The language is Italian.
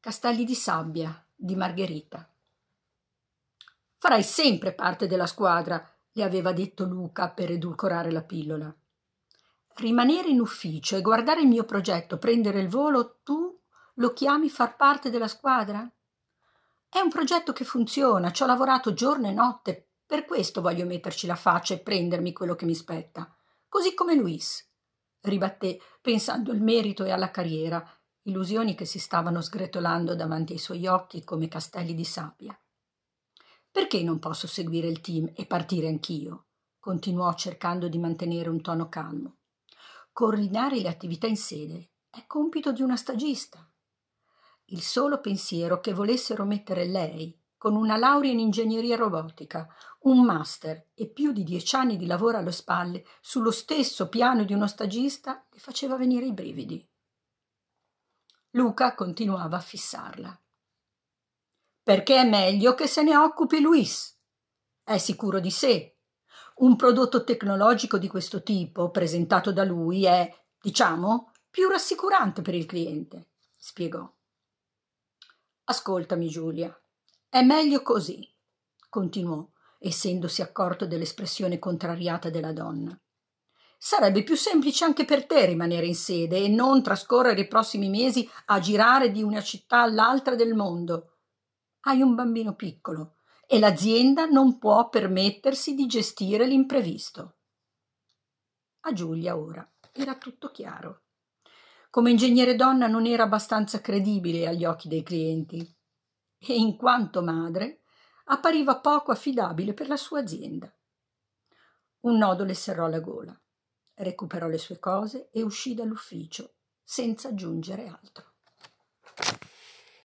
Castelli di sabbia di Margherita. Farai sempre parte della squadra, le aveva detto Luca per edulcorare la pillola. Rimanere in ufficio e guardare il mio progetto prendere il volo, tu lo chiami far parte della squadra? È un progetto che funziona, ci ho lavorato giorno e notte, per questo voglio metterci la faccia e prendermi quello che mi spetta. Così come Luis, ribatté, pensando al merito e alla carriera, illusioni che si stavano sgretolando davanti ai suoi occhi come castelli di sabbia. Perché non posso seguire il team e partire anch'io? continuò cercando di mantenere un tono calmo. Coordinare le attività in sede è compito di una stagista. Il solo pensiero che volessero mettere lei, con una laurea in ingegneria robotica, un master e più di dieci anni di lavoro alle spalle, sullo stesso piano di uno stagista, le faceva venire i brividi. Luca continuava a fissarla. Perché è meglio che se ne occupi Luis. È sicuro di sé. Un prodotto tecnologico di questo tipo, presentato da lui, è, diciamo, più rassicurante per il cliente, spiegò. Ascoltami, Giulia. È meglio così, continuò, essendosi accorto dell'espressione contrariata della donna. Sarebbe più semplice anche per te rimanere in sede e non trascorrere i prossimi mesi a girare di una città all'altra del mondo. Hai un bambino piccolo e l'azienda non può permettersi di gestire l'imprevisto. A Giulia ora era tutto chiaro. Come ingegnere donna non era abbastanza credibile agli occhi dei clienti e in quanto madre appariva poco affidabile per la sua azienda. Un nodo le serrò la gola recuperò le sue cose e uscì dall'ufficio senza aggiungere altro.